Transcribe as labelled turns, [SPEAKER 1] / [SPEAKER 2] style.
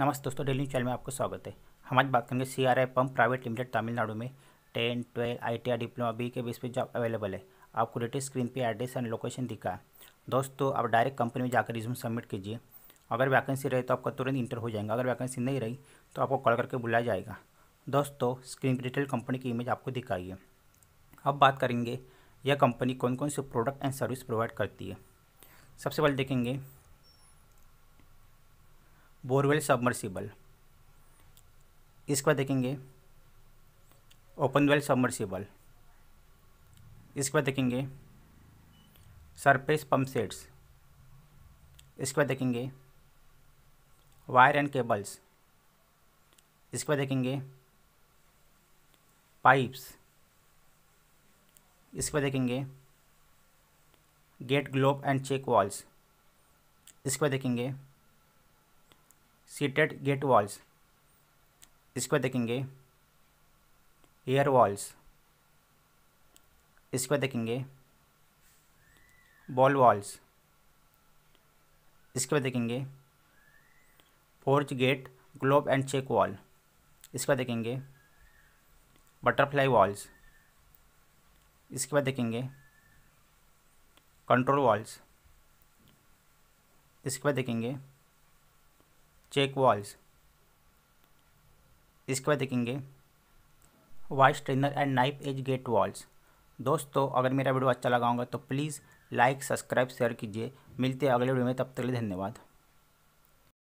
[SPEAKER 1] नमस्ते दोस्तों daily channel में आपका स्वागत है हम आज बात करेंगे C R I pump private limited Tamil Nadu में ten twelve I T I diploma B के बीच पे जॉब अवेलेबल है आपको लेटेस्ट स्क्रीन पे एड्रेस एंड लोकेशन दिखा दोस्तों आप डायरेक्ट कंपनी में जाकर रिज्यूम सबमिट कीजिए अगर वैकेंसी रहे तो आपका तुरंत इंटर हो जाएगा अगर वैकेंसी नहीं रही तो आपको कॉल करके बुलाया जाएगा दोस्तों स्क्रीन पर डिटेल कंपनी की इमेज आपको दिखाइए अब बात करेंगे यह कंपनी कौन कौन से प्रोडक्ट एंड सर्विस प्रोवाइड करती है सबसे पहले देखेंगे बोरवेल सबमर्सिबल इसके बाद देखेंगे ओपन वेल सबमर्सिबल इसके बाद देखेंगे सरफेस पंप सेट्स इसके बाद देखेंगे वायर एंड केबल्स इसके बाद देखेंगे पाइप्स इसके बाद देखेंगे gate globe and check valves इसके बाद देखेंगे सीटेड गेट वॉल्स इसको देखेंगे एयर वॉल्स इसको देखेंगे बॉल वॉल्स इसके बाद देखेंगे फोर्च gate globe and check valve इसके बाद देखेंगे बटरफ्लाई वॉल्स इसके बाद देखेंगे कंट्रोल वॉल्स इसके बाद देखेंगे चेक वॉल्स इसके बाद देखेंगे Y strainer and knife edge gate valves दोस्तों अगर मेरा वीडियो अच्छा लगा होगा तो प्लीज़ लाइक सब्सक्राइब शेयर कीजिए मिलते हैं अगले वीडियो में तब तक के लिए धन्यवाद